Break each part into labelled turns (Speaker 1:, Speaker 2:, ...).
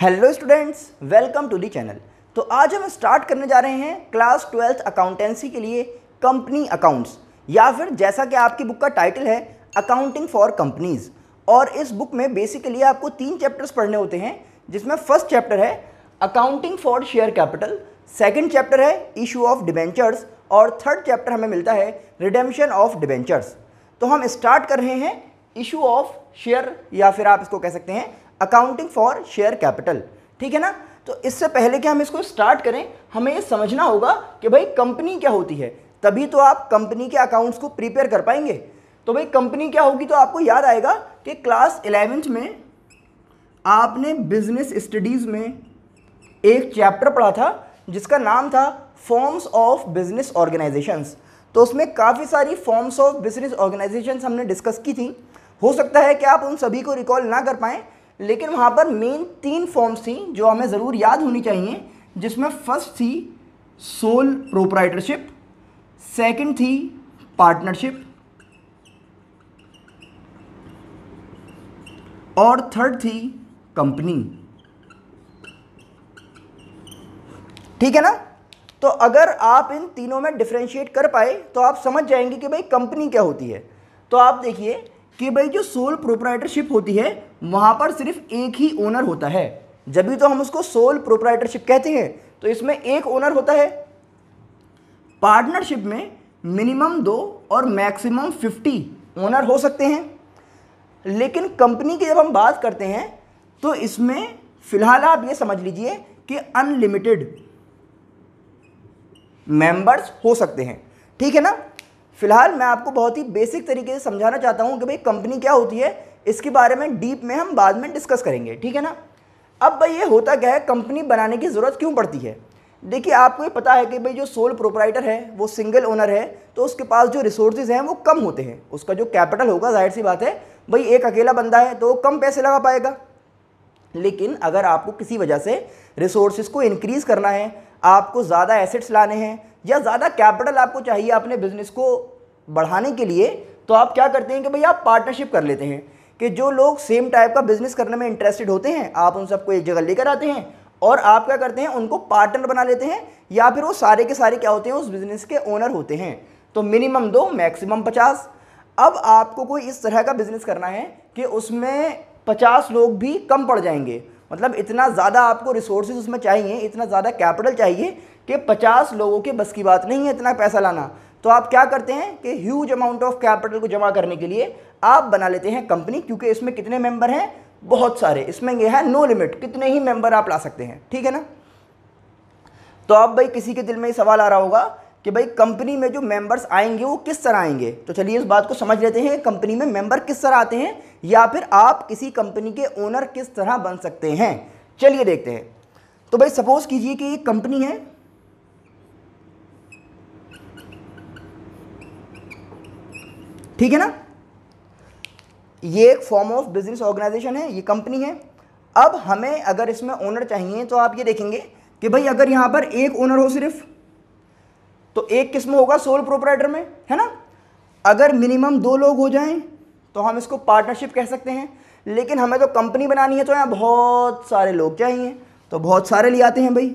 Speaker 1: hello students welcome to the channel तो आज हम स्टार्ट करने जा रहे हैं क्लास ट्वेल्थ अकाउंटेंसी के लिए कंपनी अकाउंट्स या फिर जैसा कि आपकी बुक का टाइटल है अकाउंटिंग फॉर कंपनीज और इस बुक में बेसिकली आपको तीन चैप्टर्स पढ़ने होते हैं जिसमें फर्स्ट चैप्टर है accounting for share capital second chapter है इशू ऑफ डिबेंचर्स और थर्ड चैप्टर हमें मिलता है रिडेम्पशन ऑफ डिबेंचर्स तो हम स्टार्ट कर रहे हैं इशू ऑफ शेयर या फिर आप इसको कह सकते हैं अकाउंटिंग फॉर शेयर कैपिटल ठीक है ना तो इससे पहले कि हम इसको स्टार्ट करें हमें ये समझना होगा कि भाई कंपनी क्या होती है तभी तो आप कंपनी के अकाउंट्स को प्रिपेयर कर पाएंगे तो भाई कंपनी क्या होगी तो आपको याद आएगा कि क्लास इलेवेंथ में आपने बिजनेस स्टडीज़ में एक चैप्टर पढ़ा था जिसका नाम था फॉर्म्स ऑफ बिजनेस ऑर्गेनाइजेशंस तो उसमें काफ़ी सारी फॉर्म्स ऑफ बिजनेस ऑर्गेनाइजेशंस हमने डिस्कस की थी हो सकता है कि आप उन सभी को रिकॉल ना कर पाएँ लेकिन वहाँ पर मेन तीन फॉर्म्स थी जो हमें ज़रूर याद होनी चाहिए जिसमें फर्स्ट थी सोल प्रोपराइटरशिप सेकंड थी पार्टनरशिप और थर्ड थी कंपनी ठीक है ना तो अगर आप इन तीनों में डिफ्रेंशिएट कर पाए तो आप समझ जाएंगे कि भाई कंपनी क्या होती है तो आप देखिए कि भाई जो सोल प्रोपराइटरशिप होती है वहां पर सिर्फ एक ही ओनर होता है जब भी तो हम उसको सोल प्रोपराइटरशिप कहते हैं तो इसमें एक ओनर होता है पार्टनरशिप में मिनिमम दो और मैक्सिमम फिफ्टी ओनर हो सकते हैं लेकिन कंपनी की जब हम बात करते हैं तो इसमें फिलहाल आप ये समझ लीजिए कि अनलिमिटेड मेंबर्स हो सकते हैं ठीक है ना फिलहाल मैं आपको बहुत ही बेसिक तरीके से समझाना चाहता हूँ कि भाई कंपनी क्या होती है इसके बारे में डीप में हम बाद में डिस्कस करेंगे ठीक है ना अब भाई ये होता क्या है कंपनी बनाने की ज़रूरत क्यों पड़ती है देखिए आपको ये पता है कि भाई जो सोल प्रोपराइटर है वो सिंगल ओनर है तो उसके पास जो रिसोर्सेज हैं वो कम होते हैं उसका जो कैपिटल होगा जाहिर सी बात है भाई एक अकेला बंदा है तो वो कम पैसे लगा पाएगा लेकिन अगर आपको किसी वजह से रिसोर्सेज को इंक्रीज़ करना है आपको ज़्यादा एसेट्स लाने हैं या ज़्यादा कैपिटल आपको चाहिए अपने बिज़नेस को बढ़ाने के लिए तो आप क्या करते हैं कि भाई आप पार्टनरशिप कर लेते हैं कि जो लोग सेम टाइप का बिज़नेस करने में इंटरेस्टेड होते हैं आप उन सबको एक जगह लेकर आते हैं और आप क्या करते हैं उनको पार्टनर बना लेते हैं या फिर वो सारे के सारे क्या होते हैं उस बिज़नेस के ओनर होते हैं तो मिनिमम दो मैक्सिमम पचास अब आपको कोई इस तरह का बिज़नेस करना है कि उसमें पचास लोग भी कम पड़ जाएंगे मतलब इतना ज़्यादा आपको रिसोर्सेज उसमें चाहिए इतना ज़्यादा कैपिटल चाहिए कि पचास लोगों के बस की बात नहीं है इतना पैसा लाना तो आप क्या करते हैं कि ह्यूज अमाउंट ऑफ कैपिटल को जमा करने के लिए आप बना लेते हैं कंपनी क्योंकि इसमें कितने मेंबर हैं बहुत सारे इसमें यह है नो लिमिट कितने ही मेंबर आप ला सकते हैं ठीक है ना तो अब भाई किसी के दिल में सवाल आ रहा होगा कि भाई कंपनी में जो मेंबर्स आएंगे वो किस तरह आएंगे तो चलिए इस बात को समझ लेते हैं कंपनी में मेंबर किस तरह आते हैं या फिर आप किसी कंपनी के ओनर किस तरह बन सकते हैं चलिए देखते हैं तो भाई सपोज कीजिए कि एक कंपनी है ठीक है ना ये एक फॉर्म ऑफ बिजनेस ऑर्गेनाइजेशन है ये कंपनी है अब हमें अगर इसमें ओनर चाहिए तो आप ये देखेंगे कि भाई अगर यहां पर एक ओनर हो सिर्फ़ तो एक किस्म होगा सोल प्रोपराइटर में है ना अगर मिनिमम दो लोग हो जाएं तो हम इसको पार्टनरशिप कह सकते हैं लेकिन हमें तो कंपनी बनानी है तो यहाँ बहुत सारे लोग चाहिए तो बहुत सारे ले आते हैं भाई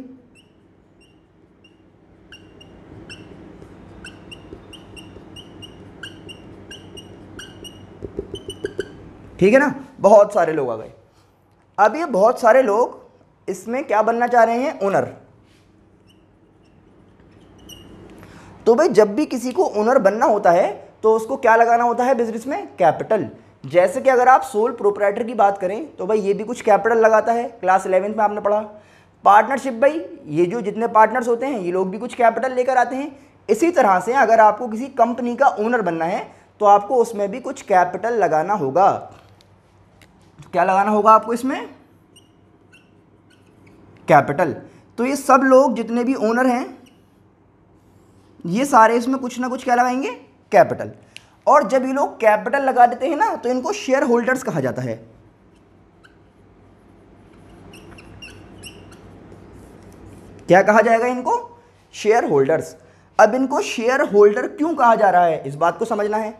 Speaker 1: ठीक है ना बहुत सारे लोग आ गए अब ये बहुत सारे लोग इसमें क्या बनना चाह रहे हैं ओनर तो भाई जब भी किसी को ओनर बनना होता है तो उसको क्या लगाना होता है बिजनेस में कैपिटल जैसे कि अगर आप सोल प्रोपराइटर की बात करें तो भाई ये भी कुछ कैपिटल लगाता है क्लास इलेवेंथ में आपने पढ़ा पार्टनरशिप भाई ये जो जितने पार्टनर्स होते हैं ये लोग भी कुछ कैपिटल लेकर आते हैं इसी तरह से अगर आपको किसी कंपनी का ओनर बनना है तो आपको उसमें भी कुछ कैपिटल लगाना होगा क्या लगाना होगा आपको इसमें कैपिटल तो ये सब लोग जितने भी ओनर हैं ये सारे इसमें कुछ ना कुछ क्या लगाएंगे कैपिटल और जब ये लोग कैपिटल लगा देते हैं ना तो इनको शेयर होल्डर्स कहा जाता है क्या कहा जाएगा इनको शेयर होल्डर्स अब इनको शेयर होल्डर क्यों कहा जा रहा है इस बात को समझना है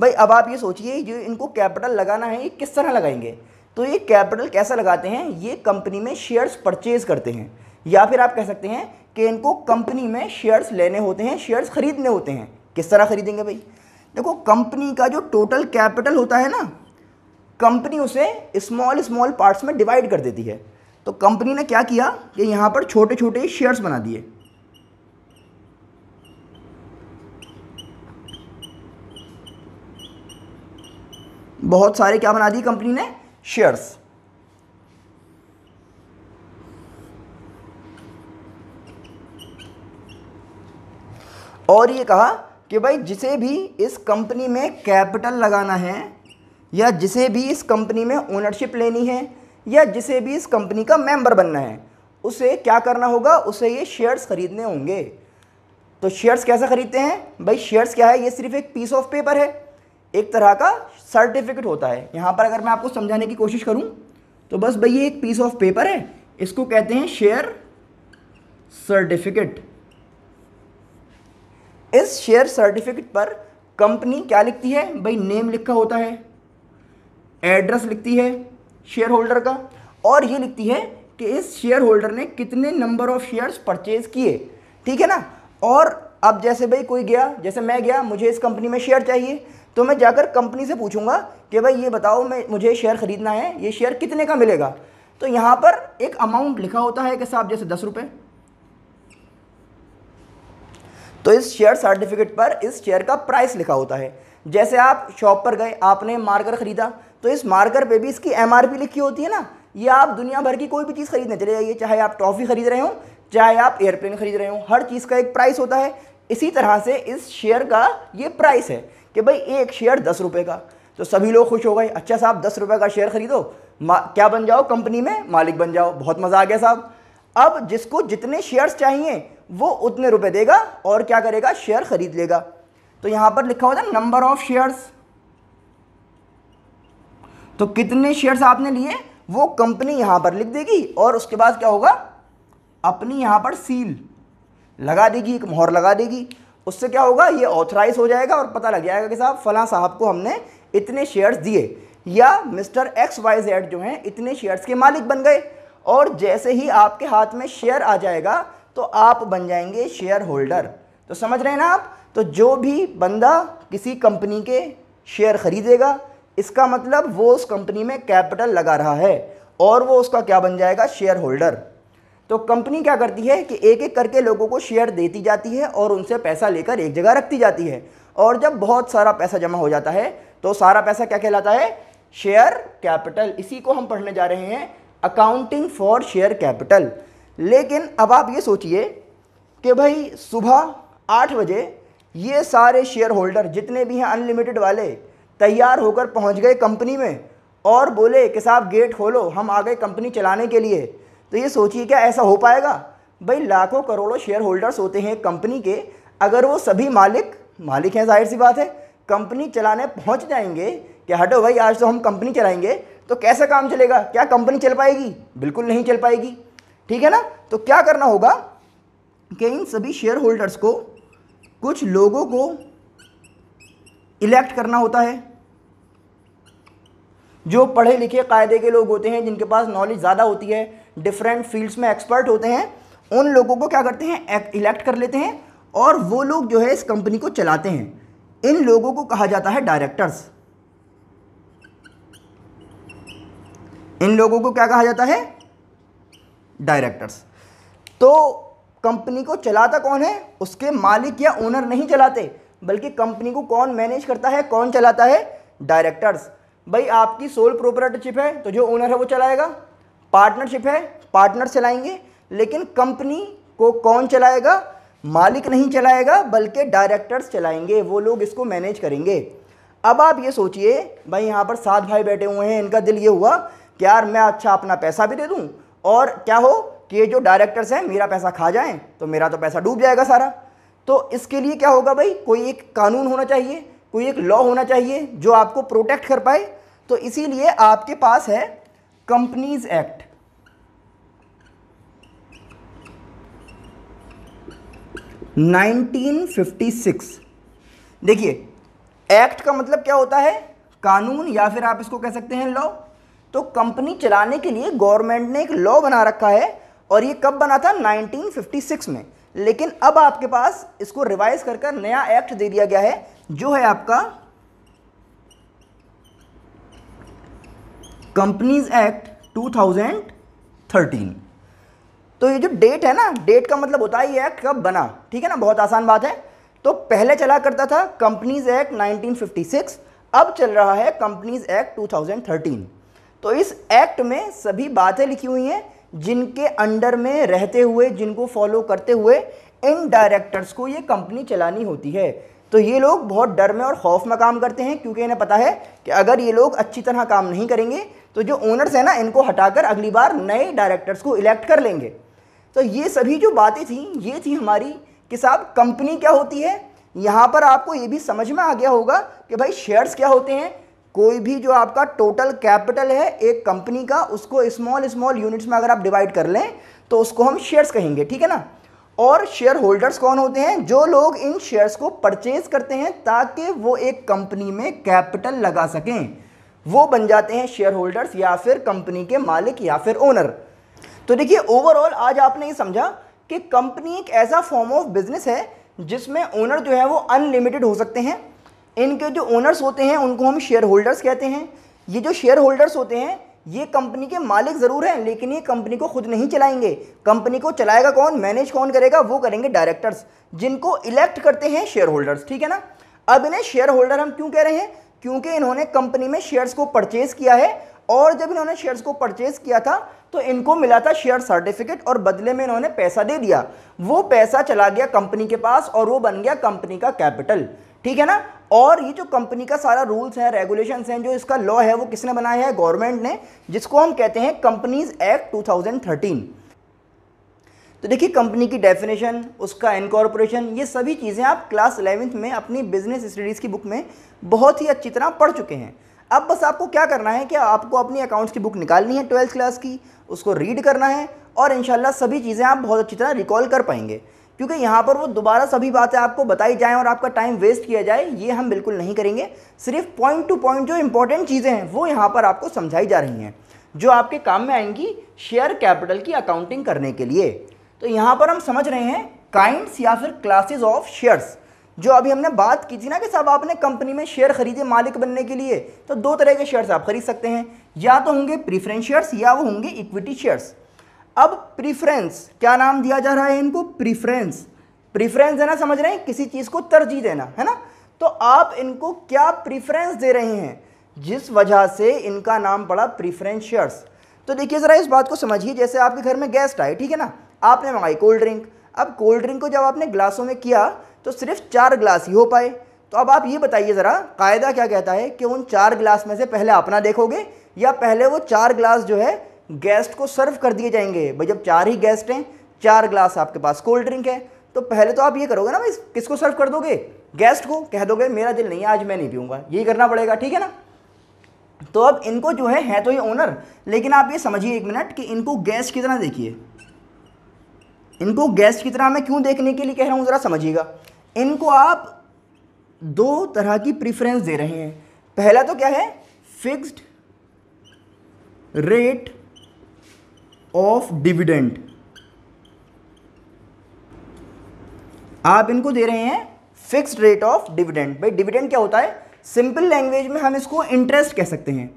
Speaker 1: भाई अब आप ये सोचिए जो इनको कैपिटल लगाना है ये किस तरह लगाएंगे तो ये कैपिटल कैसा लगाते हैं ये कंपनी में शेयर्स परचेज करते हैं या फिर आप कह सकते हैं कि इनको कंपनी में शेयर्स लेने होते हैं शेयर्स खरीदने होते हैं किस तरह खरीदेंगे भाई देखो कंपनी का जो टोटल कैपिटल होता है ना कंपनी उसे स्मॉल स्मॉल पार्ट्स में डिवाइड कर देती है तो कंपनी ने क्या किया कि यहाँ पर छोटे छोटे शेयर्स बना दिए बहुत सारे क्या बना दिए कंपनी ने शेयर्स और ये कहा कि भाई जिसे भी इस कंपनी में कैपिटल लगाना है या जिसे भी इस कंपनी में ओनरशिप लेनी है या जिसे भी इस कंपनी का मेंबर बनना है उसे क्या करना होगा उसे ये शेयर्स खरीदने होंगे तो शेयर्स कैसे खरीदते हैं भाई शेयर्स क्या है ये सिर्फ एक पीस ऑफ पेपर है एक तरह का सर्टिफिकेट होता है यहाँ पर अगर मैं आपको समझाने की कोशिश करूँ तो बस भाई ये एक पीस ऑफ पेपर है इसको कहते हैं शेयर सर्टिफिकेट इस शेयर सर्टिफिकेट पर कंपनी क्या लिखती है भाई नेम लिखा होता है एड्रेस लिखती है शेयर होल्डर का और ये लिखती है कि इस शेयर होल्डर ने कितने नंबर ऑफ शेयर्स परचेज किए ठीक है ना और अब जैसे भाई कोई गया जैसे मैं गया मुझे इस कंपनी में शेयर चाहिए तो मैं जाकर कंपनी से पूछूंगा कि भाई ये बताओ मैं मुझे शेयर ख़रीदना है ये शेयर कितने का मिलेगा तो यहाँ पर एक अमाउंट लिखा होता है कि साहब जैसे दस रुपये तो इस शेयर सर्टिफिकेट पर इस शेयर का प्राइस लिखा होता है जैसे आप शॉप पर गए आपने मार्कर ख़रीदा तो इस मार्कर पे भी इसकी एम लिखी होती है ना ये आप दुनिया भर की कोई भी चीज़ खरीदने चले जाइए चाहे आप टॉफ़ी खरीद रहे हो चाहे आप एयरप्लेन खरीद रहे हो हर चीज़ का एक प्राइस होता है इसी तरह से इस शेयर का ये प्राइस है कि भाई एक शेयर दस रुपये का तो सभी लोग खुश हो गए अच्छा साहब दस रुपये का शेयर खरीदो क्या बन जाओ कंपनी में मालिक बन जाओ बहुत मज़ा आ गया साहब अब जिसको जितने शेयर्स चाहिए वो उतने रुपए देगा और क्या करेगा शेयर खरीद लेगा तो यहां पर लिखा हुआ था नंबर ऑफ शेयर्स तो कितने शेयर्स आपने लिए वो कंपनी यहां पर लिख देगी और उसके बाद क्या होगा अपनी यहां पर सील लगा देगी एक मोहर लगा देगी उससे क्या होगा ये ऑथराइज हो जाएगा और पता लग जाएगा कि साहब फला साहब को हमने इतने शेयर्स दिए या मिस्टर एक्स वाई जेड जो हैं इतने शेयर्स के मालिक बन गए और जैसे ही आपके हाथ में शेयर आ जाएगा तो आप बन जाएंगे शेयर होल्डर तो समझ रहे हैं ना आप तो जो भी बंदा किसी कंपनी के शेयर खरीदेगा इसका मतलब वो उस कंपनी में कैपिटल लगा रहा है और वो उसका क्या बन जाएगा शेयर होल्डर तो कंपनी क्या करती है कि एक एक करके लोगों को शेयर देती जाती है और उनसे पैसा लेकर एक जगह रखती जाती है और जब बहुत सारा पैसा जमा हो जाता है तो सारा पैसा क्या कहलाता है शेयर कैपिटल इसी को हम पढ़ने जा रहे हैं अकाउंटिंग फॉर शेयर कैपिटल लेकिन अब आप ये सोचिए कि भाई सुबह आठ बजे ये सारे शेयर होल्डर जितने भी हैं अनलिमिटेड वाले तैयार होकर पहुंच गए कंपनी में और बोले कि साहब गेट खोलो हम आ गए कंपनी चलाने के लिए तो ये सोचिए क्या ऐसा हो पाएगा भाई लाखों करोड़ों शेयर होल्डर्स होते हैं कंपनी के अगर वो सभी मालिक मालिक हैं जाहिर सी बात है कंपनी चलाने पहुंच जाएंगे कि हटो भाई आज तो हम कंपनी चलाएंगे तो कैसा काम चलेगा क्या कंपनी चल पाएगी बिल्कुल नहीं चल पाएगी ठीक है ना तो क्या करना होगा कि इन सभी शेयर होल्डर्स को कुछ लोगों को इलेक्ट करना होता है जो पढ़े लिखे कायदे के लोग होते हैं जिनके पास नॉलेज ज़्यादा होती है डिफरेंट फील्ड्स में एक्सपर्ट होते हैं उन लोगों को क्या करते हैं इलेक्ट कर लेते हैं और वो लोग जो है इस कंपनी को चलाते हैं इन लोगों को कहा जाता है डायरेक्टर्स इन लोगों को क्या कहा जाता है डायरेक्टर्स तो कंपनी को चलाता कौन है उसके मालिक या ओनर नहीं चलाते बल्कि कंपनी को कौन मैनेज करता है कौन चलाता है डायरेक्टर्स भाई आपकी सोल प्रोपरेटरशिप है तो जो ओनर है वो चलाएगा पार्टनरशिप है पार्टनर चलाएंगे लेकिन कंपनी को कौन चलाएगा मालिक नहीं चलाएगा बल्कि डायरेक्टर्स चलाएंगे वो लोग इसको मैनेज करेंगे अब आप ये सोचिए भाई यहाँ पर सात भाई बैठे हुए हैं इनका दिल ये हुआ कि यार मैं अच्छा अपना पैसा भी दे दूँ और क्या हो कि ये जो डायरेक्टर्स हैं मेरा पैसा खा जाएं तो मेरा तो पैसा डूब जाएगा सारा तो इसके लिए क्या होगा भाई कोई एक कानून होना चाहिए कोई एक लॉ होना चाहिए जो आपको प्रोटेक्ट कर पाए तो इसीलिए आपके पास है companies act nineteen fifty six देखिए एक्ट का मतलब क्या होता है कानून या फिर आप इसको कह सकते हैं लॉ तो कंपनी चलाने के लिए गवर्नमेंट ने एक लॉ बना रखा है और ये कब बना था 1956 में लेकिन अब आपके पास इसको रिवाइज कर कर नया एक्ट दे दिया गया है जो है आपका कंपनीज एक्ट 2013 तो ये जो डेट है ना डेट का मतलब होता है ये एक्ट कब बना ठीक है ना बहुत आसान बात है तो पहले चला करता था कंपनीज एक्ट 1956 अब चल रहा है कंपनीज एक्ट 2013 तो इस एक्ट में सभी बातें लिखी हुई हैं जिनके अंडर में रहते हुए जिनको फॉलो करते हुए इन डायरेक्टर्स को ये कंपनी चलानी होती है तो ये लोग बहुत डर में और खौफ में काम करते हैं क्योंकि इन्हें पता है कि अगर ये लोग अच्छी तरह काम नहीं करेंगे तो जो ओनर्स हैं ना इनको हटाकर अगली बार नए डायरेक्टर्स को इलेक्ट कर लेंगे तो ये सभी जो बातें थी ये थी हमारी कि साहब कंपनी क्या होती है यहाँ पर आपको ये भी समझ में आ गया होगा कि भाई शेयर्स क्या होते हैं कोई भी जो आपका टोटल कैपिटल है एक कंपनी का उसको स्मॉल स्मॉल यूनिट्स में अगर आप डिवाइड कर लें तो उसको हम शेयर्स कहेंगे ठीक है ना और शेयर होल्डर्स कौन होते हैं जो लोग इन शेयर्स को परचेज करते हैं ताकि वो एक कंपनी में कैपिटल लगा सकें वो बन जाते हैं शेयर होल्डर्स या फिर कंपनी के मालिक या फिर ओनर तो देखिए ओवरऑल आज आपने ये समझा कि कंपनी एक ऐसा फॉर्म ऑफ बिजनेस है जिसमें ओनर जो है वो अनलिमिटेड हो सकते हैं इनके जो ओनर्स होते हैं उनको हम शेयर होल्डर्स कहते हैं ये जो शेयर होल्डर्स होते हैं ये कंपनी के मालिक ज़रूर हैं लेकिन ये कंपनी को खुद नहीं चलाएंगे कंपनी को चलाएगा कौन मैनेज कौन करेगा वो करेंगे डायरेक्टर्स जिनको इलेक्ट करते हैं शेयर होल्डर्स ठीक है ना अब इन्हें शेयर होल्डर हम क्यों कह रहे हैं क्योंकि इन्होंने कंपनी में शेयर्स को परचेज़ किया है और जब इन्होंने शेयर्स को परचेज़ किया था तो इनको मिला था शेयर सर्टिफिकेट और बदले में इन्होंने पैसा दे दिया वो पैसा चला गया कंपनी के पास और वो बन गया कंपनी का कैपिटल ठीक है ना और ये जो कंपनी का सारा रूल्स है रेगुलेशंस हैं जो इसका लॉ है वो किसने बनाया है गवर्नमेंट ने जिसको हम कहते हैं कंपनीज एक्ट 2013 तो देखिए कंपनी की डेफिनेशन उसका इनकॉर्पोरेशन ये सभी चीज़ें आप क्लास इलेवेंथ में अपनी बिजनेस स्टडीज़ की बुक में बहुत ही अच्छी तरह पढ़ चुके हैं अब बस आपको क्या करना है कि आपको अपनी अकाउंट्स की बुक निकालनी है ट्वेल्थ क्लास की उसको रीड करना है और इन सभी चीज़ें आप बहुत अच्छी तरह रिकॉल कर पाएंगे क्योंकि यहाँ पर वो दोबारा सभी बातें आपको बताई जाएँ और आपका टाइम वेस्ट किया जाए ये हम बिल्कुल नहीं करेंगे सिर्फ पॉइंट टू पॉइंट जो इंपॉर्टेंट चीज़ें हैं वो यहाँ पर आपको समझाई जा रही हैं जो आपके काम में आएंगी शेयर कैपिटल की अकाउंटिंग करने के लिए तो यहाँ पर हम समझ रहे हैं काइंड्स या फिर क्लासेज ऑफ शेयर्स जो अभी हमने बात की थी ना कि साहब आपने कंपनी में शेयर खरीदे मालिक बनने के लिए तो दो तरह के शेयर्स आप खरीद सकते हैं या तो होंगे प्रीफरेंस शेयर्स या वो होंगे इक्विटी शेयर्स अब प्रीफ्रेंस क्या नाम दिया जा रहा है इनको प्रीफ्रेंस प्रीफ्रेंस देना समझ रहे हैं किसी चीज़ को तरजीह देना है ना तो आप इनको क्या प्रीफ्रेंस दे रहे हैं जिस वजह से इनका नाम पड़ा प्रीफ्रेंशियर्स तो देखिए ज़रा इस बात को समझिए जैसे आपके घर में गेस्ट आए ठीक है ना आपने मंगाई कोल्ड ड्रिंक अब कोल्ड ड्रिंक को जब आपने ग्लासों में किया तो सिर्फ चार ग्लास ही हो पाए तो अब आप ये बताइए ज़रा कायदा क्या कहता है कि उन चार ग्लास में से पहले अपना देखोगे या पहले वो चार ग्लास जो है गेस्ट को सर्व कर दिए जाएंगे भाई जब चार ही गेस्ट हैं चार ग्लास आपके पास कोल्ड ड्रिंक है तो पहले तो आप ये करोगे ना भाई किसको सर्व कर दोगे गेस्ट को कह दोगे मेरा दिल नहीं है आज मैं नहीं पीऊंगा यही करना पड़ेगा ठीक है ना तो अब इनको जो है है तो ये ओनर लेकिन आप ये समझिए एक मिनट कि इनको गेस्ट कितना देखिए इनको गेस्ट कितना मैं क्यों देखने के लिए कह रहा हूँ ज़रा समझिएगा इनको आप दो तरह की प्रिफरेंस दे रहे हैं पहला तो क्या है फिक्स्ड रेट ऑफ डिविडेंड आप इनको दे रहे हैं फिक्स्ड रेट ऑफ डिविडेंड भाई डिविडेंड क्या होता है सिंपल लैंग्वेज में हम इसको इंटरेस्ट कह सकते हैं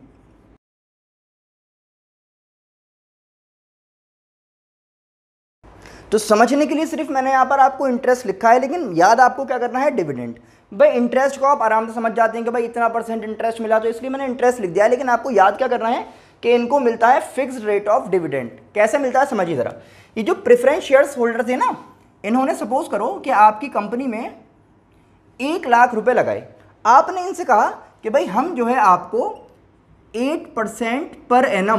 Speaker 1: तो समझने के लिए सिर्फ मैंने यहां पर आपको इंटरेस्ट लिखा है लेकिन याद आपको क्या करना है डिविडेंड भाई इंटरेस्ट को आप आराम से समझ जाते हैं कि भाई इतना परसेंट इंटरेस्ट मिला तो इसलिए मैंने इंटरेस्ट लिख दिया लेकिन आपको याद क्या करना है कि इनको मिलता है फिक्स रेट ऑफ डिविडेंड कैसे मिलता है समझिए ज़रा ये जो प्रिफरेंस शेयर्स होल्डर थे ना इन्होंने सपोज करो कि आपकी कंपनी में एक लाख रुपए लगाए आपने इनसे कहा कि भाई हम जो है आपको एट परसेंट पर एन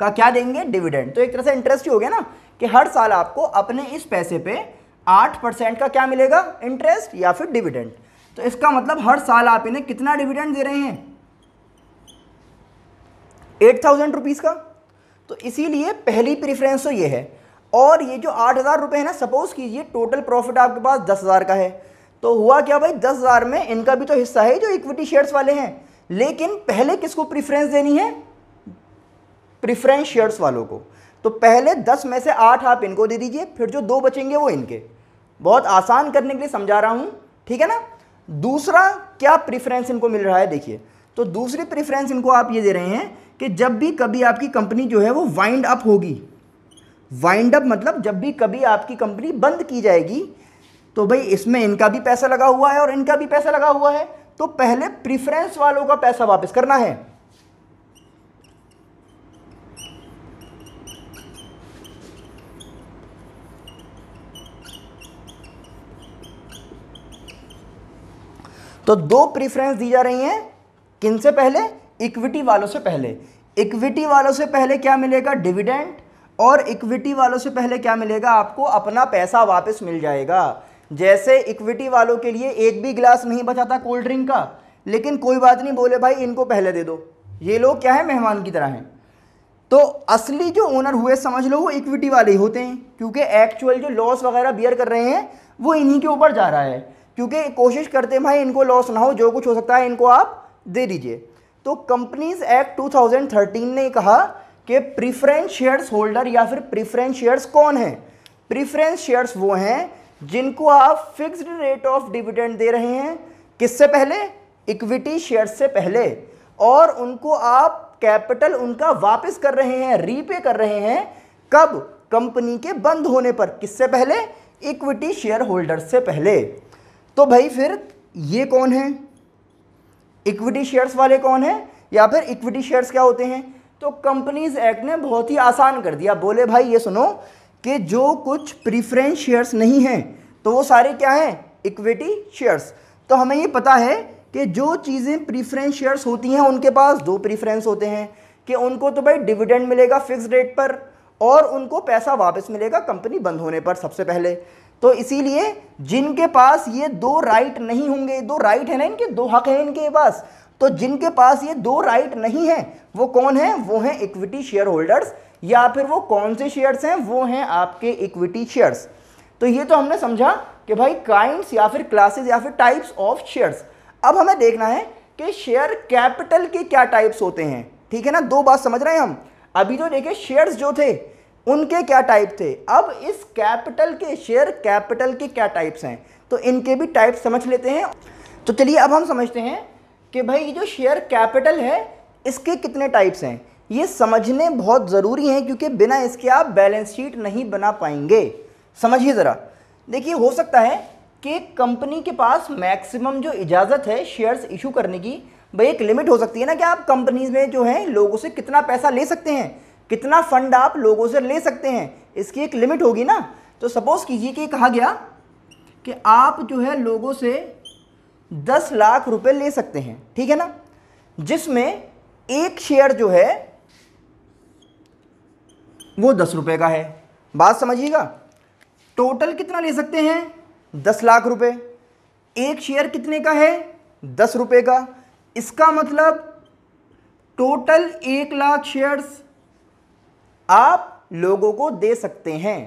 Speaker 1: का क्या देंगे डिविडेंड तो एक तरह से इंटरेस्ट ही हो गया ना कि हर साल आपको अपने इस पैसे पे आठ परसेंट का क्या मिलेगा इंटरेस्ट या फिर डिविडेंड तो इसका मतलब हर साल आप इन्हें कितना डिविडेंड दे रहे हैं एट थाउजेंड रुपीज़ का तो इसीलिए पहली प्रेफरेंस तो ये है और ये जो आठ हज़ार रुपये है ना सपोज़ कीजिए टोटल प्रॉफिट आपके पास दस हज़ार का है तो हुआ क्या भाई दस हज़ार में इनका भी तो हिस्सा है जो इक्विटी शेयर्स वाले हैं लेकिन पहले किसको प्रिफ्रेंस देनी है प्रिफ्रेंस शेयर्स वालों को तो पहले दस में से आठ आप इनको दे दीजिए फिर जो दो बचेंगे वो इनके बहुत आसान करने के लिए समझा रहा हूँ ठीक है ना दूसरा क्या प्रिफ्रेंस इनको मिल रहा है देखिए तो दूसरी प्रिफ्रेंस इनको आप ये दे रहे हैं कि जब भी कभी आपकी कंपनी जो है वो वाइंड अप होगी वाइंड अप मतलब जब भी कभी आपकी कंपनी बंद की जाएगी तो भाई इसमें इनका भी पैसा लगा हुआ है और इनका भी पैसा लगा हुआ है तो पहले प्रिफरेंस वालों का पैसा वापस करना है तो दो प्रिफरेंस दी जा रही हैं किन से पहले इक्विटी वालों से पहले इक्विटी वालों से पहले क्या मिलेगा डिविडेंड और इक्विटी वालों से पहले क्या मिलेगा आपको अपना पैसा वापस मिल जाएगा जैसे इक्विटी वालों के लिए एक भी गिलास नहीं बचा था कोल्ड ड्रिंक का लेकिन कोई बात नहीं बोले भाई इनको पहले दे दो ये लोग क्या है मेहमान की तरह हैं तो असली जो ओनर हुए समझ लो वो इक्विटी वाले ही होते हैं क्योंकि एक्चुअल जो लॉस वगैरह बियर कर रहे हैं वो इन्हीं के ऊपर जा रहा है क्योंकि कोशिश करते हैं भाई इनको लॉस ना हो जो कुछ हो सकता है इनको आप दे दीजिए तो कंपनीज एक्ट 2013 ने कहा कि प्रिफरेंस शेयर्स होल्डर या फिर प्रीफरेंस शेयर्स कौन हैं प्रीफरेंस शेयर्स वो हैं जिनको आप फिक्स्ड रेट ऑफ डिविडेंड दे रहे हैं किससे पहले इक्विटी शेयर्स से पहले और उनको आप कैपिटल उनका वापस कर रहे हैं रीपे कर रहे हैं कब कंपनी के बंद होने पर किससे पहले इक्विटी शेयर होल्डर से पहले तो भाई फिर ये कौन है इक्विटी शेयर्स वाले कौन है या फिर इक्विटी शेयर्स क्या होते हैं तो कंपनीज एक्ट ने बहुत ही आसान कर दिया बोले भाई ये सुनो कि जो कुछ प्रीफरेंस शेयर्स नहीं हैं तो वो सारे क्या हैं इक्विटी शेयर्स तो हमें ये पता है कि जो चीज़ें प्रीफ्रेंस शेयर्स होती हैं उनके पास दो प्रीफ्रेंस होते हैं कि उनको तो भाई डिविडेंड मिलेगा फिक्स रेट पर और उनको पैसा वापस मिलेगा कंपनी बंद होने पर सबसे पहले तो इसीलिए जिनके पास ये दो राइट नहीं होंगे दो राइट है ना इनके दो हक हैं इनके पास तो जिनके पास ये दो राइट नहीं है वो कौन है वो हैं इक्विटी शेयर होल्डर्स या फिर वो कौन से शेयर्स हैं वो हैं आपके इक्विटी शेयर्स तो ये तो हमने समझा कि भाई काइंड्स या फिर क्लासेस या फिर टाइप्स ऑफ शेयर्स अब हमें देखना है कि शेयर कैपिटल के क्या टाइप्स होते हैं ठीक है ना दो बात समझ रहे हैं हम अभी तो देखिए शेयर्स जो थे उनके क्या टाइप थे अब इस कैपिटल के शेयर कैपिटल के क्या टाइप्स हैं तो इनके भी टाइप समझ लेते हैं तो चलिए अब हम समझते हैं कि भाई ये जो शेयर कैपिटल है इसके कितने टाइप्स हैं ये समझने बहुत ज़रूरी हैं क्योंकि बिना इसके आप बैलेंस शीट नहीं बना पाएंगे समझिए ज़रा देखिए हो सकता है कि कंपनी के पास मैक्सिमम जो इजाज़त है शेयर्स इशू करने की भाई एक लिमिट हो सकती है ना कि आप कंपनीज में जो है लोगों से कितना पैसा ले सकते हैं कितना फंड आप लोगों से ले सकते हैं इसकी एक लिमिट होगी ना तो सपोज़ कीजिए कि कहा गया कि आप जो है लोगों से दस लाख रुपए ले सकते हैं ठीक है ना जिसमें एक शेयर जो है वो दस रुपये का है बात समझिएगा टोटल कितना ले सकते हैं दस लाख रुपए एक शेयर कितने का है दस रुपये का इसका मतलब टोटल एक लाख शेयर्स आप लोगों को दे सकते हैं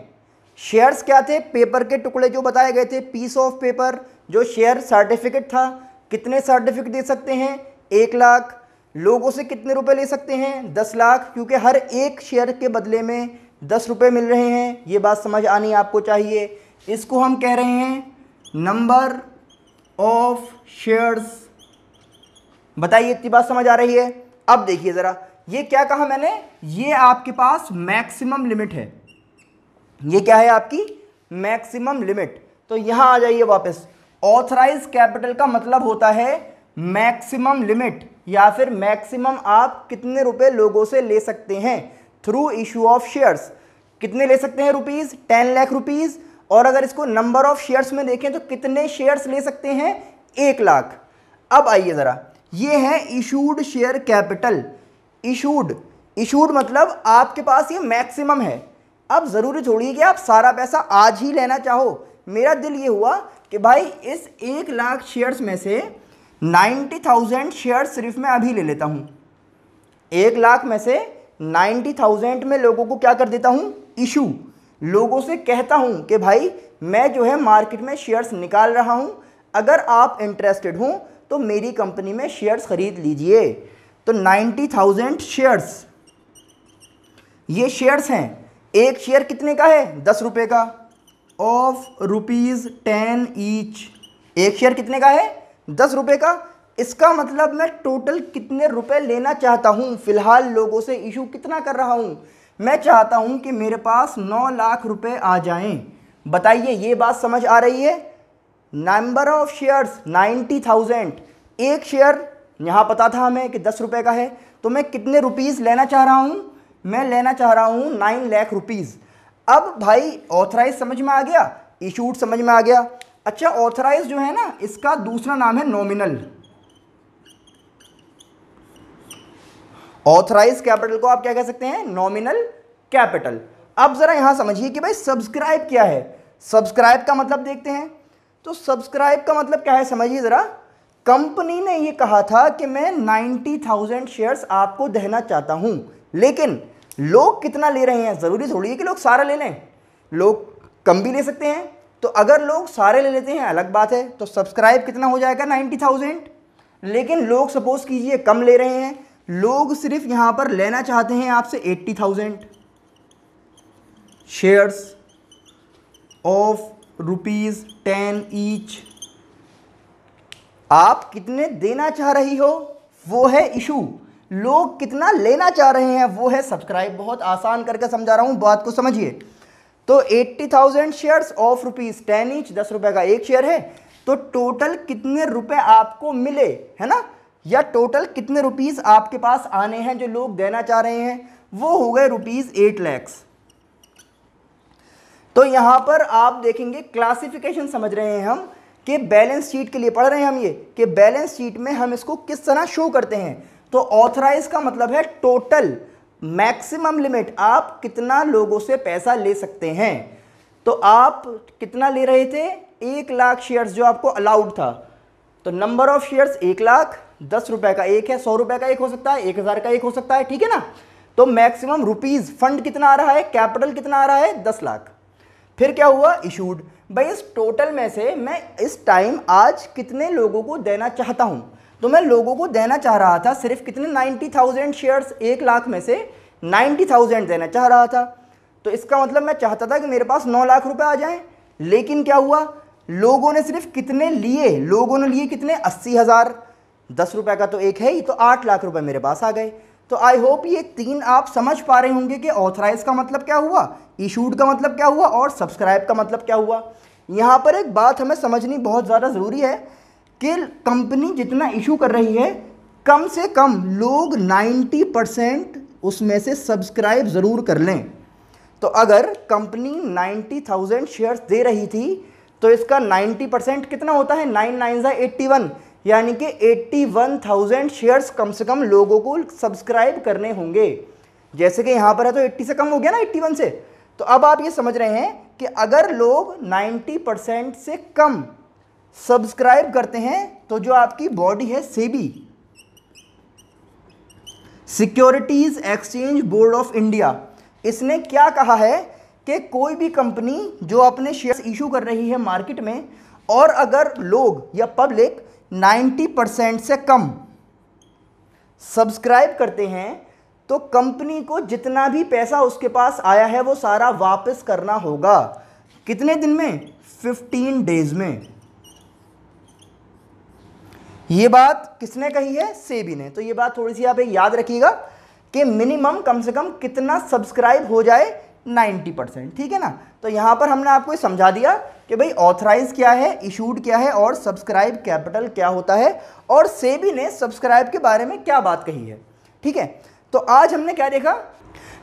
Speaker 1: शेयर्स क्या थे पेपर के टुकड़े जो बताए गए थे पीस ऑफ पेपर जो शेयर सर्टिफिकेट था कितने सर्टिफिकेट दे सकते हैं एक लाख लोगों से कितने रुपए ले सकते हैं दस लाख क्योंकि हर एक शेयर के बदले में दस रुपये मिल रहे हैं ये बात समझ आनी आपको चाहिए इसको हम कह रहे हैं नंबर ऑफ शेयर्स बताइए इतनी बात समझ आ रही है अब देखिए ज़रा ये क्या कहा मैंने ये आपके पास मैक्सिमम लिमिट है ये क्या है आपकी मैक्सिमम लिमिट तो यहां आ जाइए वापस ऑथराइज कैपिटल का मतलब होता है मैक्सिमम लिमिट या फिर मैक्सिमम आप कितने रुपए लोगों से ले सकते हैं थ्रू इशू ऑफ शेयर्स कितने ले सकते हैं रुपीज़ टेन लाख रुपीज़ और अगर इसको नंबर ऑफ शेयर्स में देखें तो कितने शेयर्स ले सकते हैं एक लाख अब आइए ज़रा ये है issued share capital issued issued मतलब आपके पास ये मैक्सिमम है अब ज़रूरी छोड़िए कि आप सारा पैसा आज ही लेना चाहो मेरा दिल ये हुआ कि भाई इस एक लाख शेयर्स में से नाइन्टी थाउजेंड शेयर सिर्फ मैं अभी ले लेता हूँ एक लाख में से नाइन्टी थाउजेंड में लोगों को क्या कर देता हूँ इशू लोगों से कहता हूँ कि भाई मैं जो है मार्केट में शेयर्स निकाल रहा हूँ अगर आप इंटरेस्टेड हों तो मेरी कंपनी में शेयर्स ख़रीद लीजिए तो नाइन्टी थाउजेंड शेयर्स ये शेयर्स हैं एक शेयर कितने का है दस रुपये का ऑफ रुपीज़ टेन ईच एक शेयर कितने का है दस रुपये का इसका मतलब मैं टोटल कितने रुपए लेना चाहता हूँ फ़िलहाल लोगों से इशू कितना कर रहा हूँ मैं चाहता हूँ कि मेरे पास नौ लाख रुपए आ जाएं बताइए ये बात समझ आ रही है number of shares ninety thousand एक शेयर यहाँ पता था हमें कि दस रुपये का है तो मैं कितने रुपीज़ लेना चाह रहा हूँ मैं लेना चाह रहा हूँ नाइन लाख रुपीज़ अब भाई ऑथराइज समझ में आ गया इशूड समझ में आ गया अच्छा ऑथराइज जो है ना इसका दूसरा नाम है नॉमिनल ऑथराइज कैपिटल को आप क्या कह सकते हैं नॉमिनल कैपिटल अब ज़रा यहाँ समझिए कि भाई सब्सक्राइब क्या है सब्सक्राइब का मतलब देखते हैं तो सब्सक्राइब का मतलब क्या है समझिए ज़रा कंपनी ने यह कहा था कि मैं 90,000 शेयर्स आपको देना चाहता हूं लेकिन लोग कितना ले रहे हैं ज़रूरी थोड़ी है कि लोग सारा ले लें लोग कम भी ले सकते हैं तो अगर लोग सारे ले लेते हैं अलग बात है तो सब्सक्राइब कितना हो जाएगा नाइन्टी थाउजेंड लेकिन लोग सपोज़ कीजिए कम ले रहे हैं लोग सिर्फ यहाँ पर लेना चाहते हैं आपसे eighty thousand shares of rupees ten each आप कितने देना चाह रही हो वो है इशू लोग कितना लेना चाह रहे हैं वो है सब्सक्राइब बहुत आसान करके समझा रहा हूँ बात को समझिए तो 80,000 shares of rupees ten each दस रुपए का एक शेयर है तो टोटल कितने रुपए आपको मिले है ना या टोटल कितने रुपीज आपके पास आने हैं जो लोग देना चाह रहे हैं वो हो गए रुपीज़ एट लैक्स तो यहां पर आप देखेंगे क्लासिफिकेशन समझ रहे हैं हम कि बैलेंस शीट के लिए पढ़ रहे हैं हम ये कि बैलेंस शीट में हम इसको किस तरह शो करते हैं तो ऑथराइज का मतलब है टोटल मैक्सिमम लिमिट आप कितना लोगों से पैसा ले सकते हैं तो आप कितना ले रहे थे एक लाख शेयर्स जो आपको अलाउड था तो नंबर ऑफ शेयर्स एक लाख दस रुपए का एक है सौ रुपए का एक हो सकता है एक हज़ार का एक हो सकता है ठीक है ना तो मैक्सिमम रुपीज़ फंड कितना आ रहा है कैपिटल कितना आ रहा है दस लाख फिर क्या हुआ इशूड भाई इस टोटल में से मैं इस टाइम आज कितने लोगों को देना चाहता हूँ तो मैं लोगों को देना चाह रहा था सिर्फ कितने नाइन्टी थाउजेंड शेयर्स एक लाख में से नाइन्टी थाउजेंड देना चाह रहा था तो इसका मतलब मैं चाहता था कि मेरे पास नौ लाख रुपए आ जाएं लेकिन क्या हुआ लोगों ने सिर्फ कितने लिए लोगों ने लिए कितने अस्सी हज़ार दस रुपये का तो एक है ही तो आठ लाख रुपये मेरे पास आ गए तो आई होप ये तीन आप समझ पा रहे होंगे कि ऑथराइज का मतलब क्या हुआ इशूड का मतलब क्या हुआ और सब्सक्राइब का मतलब क्या हुआ यहाँ पर एक बात हमें समझनी बहुत ज़्यादा ज़रूरी है कि कंपनी जितना इशू कर रही है कम से कम लोग 90 परसेंट उसमें से सब्सक्राइब ज़रूर कर लें तो अगर कंपनी 90,000 शेयर्स दे रही थी तो इसका 90 परसेंट कितना होता है नाइन नाइन ज़ा एट्टी वन यानी कि 81,000 शेयर्स कम से कम लोगों को सब्सक्राइब करने होंगे जैसे कि यहाँ पर है तो 80 से कम हो गया ना 81 से तो अब आप ये समझ रहे हैं कि अगर लोग 90 परसेंट से कम सब्सक्राइब करते हैं तो जो आपकी बॉडी है SEBI securities exchange board of India इसने क्या कहा है कि कोई भी कंपनी जो अपने शेयर्स इशू कर रही है मार्केट में और अगर लोग या पब्लिक 90 परसेंट से कम सब्सक्राइब करते हैं तो कंपनी को जितना भी पैसा उसके पास आया है वो सारा वापस करना होगा कितने दिन में 15 डेज में ये बात किसने कही है सेबी ने तो ये बात थोड़ी सी आप याद रखिएगा कि मिनिमम कम से कम कितना सब्सक्राइब हो जाए 90 परसेंट ठीक है ना तो यहां पर हमने आपको समझा दिया कि भाई ऑथराइज क्या है इशूड क्या है और सब्सक्राइब कैपिटल क्या होता है और सेबी ने सब्सक्राइब के बारे में क्या बात कही है ठीक है तो आज हमने क्या देखा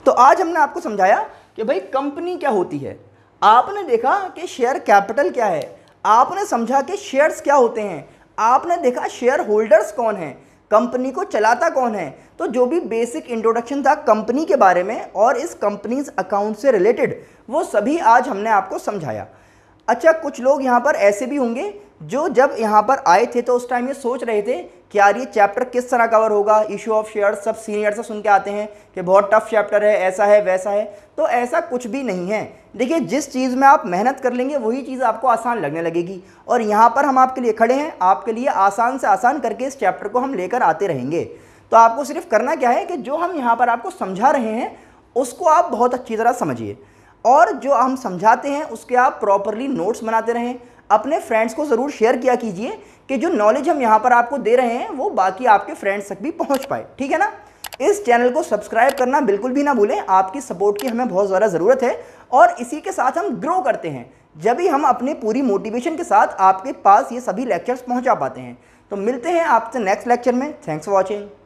Speaker 1: तो आज हमने आपको समझाया कि भाई कंपनी क्या होती है आपने देखा कि शेयर कैपिटल क्या है आपने समझा कि शेयर्स क्या होते हैं आपने देखा शेयर होल्डर्स कौन हैं कंपनी को चलाता कौन है तो जो भी बेसिक इंट्रोडक्शन था कंपनी के बारे में और इस कंपनीज अकाउंट से रिलेटेड वो सभी आज हमने आपको समझाया अच्छा कुछ लोग यहाँ पर ऐसे भी होंगे जो जब यहाँ पर आए थे तो उस टाइम ये सोच रहे थे कि यार ये चैप्टर किस तरह कवर होगा इशू ऑफ शेयर सब सीनियर से सुन के आते हैं कि बहुत टफ चैप्टर है ऐसा है वैसा है तो ऐसा कुछ भी नहीं है देखिए जिस चीज़ में आप मेहनत कर लेंगे वही चीज़ आपको आसान लगने लगेगी और यहाँ पर हम आपके लिए खड़े हैं आपके लिए आसान से आसान करके इस चैप्टर को हम लेकर आते रहेंगे तो आपको सिर्फ करना क्या है कि जो हम यहाँ पर आपको समझा रहे हैं उसको आप बहुत अच्छी तरह समझिए और जो हम समझाते हैं उसके आप प्रॉपरली नोट्स बनाते रहें अपने फ्रेंड्स को ज़रूर शेयर किया कीजिए कि जो नॉलेज हम यहाँ पर आपको दे रहे हैं वो बाकी आपके फ्रेंड्स तक भी पहुँच पाए ठीक है ना इस चैनल को सब्सक्राइब करना बिल्कुल भी ना भूलें आपकी सपोर्ट की हमें बहुत ज़्यादा ज़रूरत है और इसी के साथ हम ग्रो करते हैं जब भी हम अपने पूरी मोटिवेशन के साथ आपके पास ये सभी लेक्चर्स पहुंचा पाते हैं तो मिलते हैं आपसे नेक्स्ट लेक्चर में थैंक्स फॉर वॉचिंग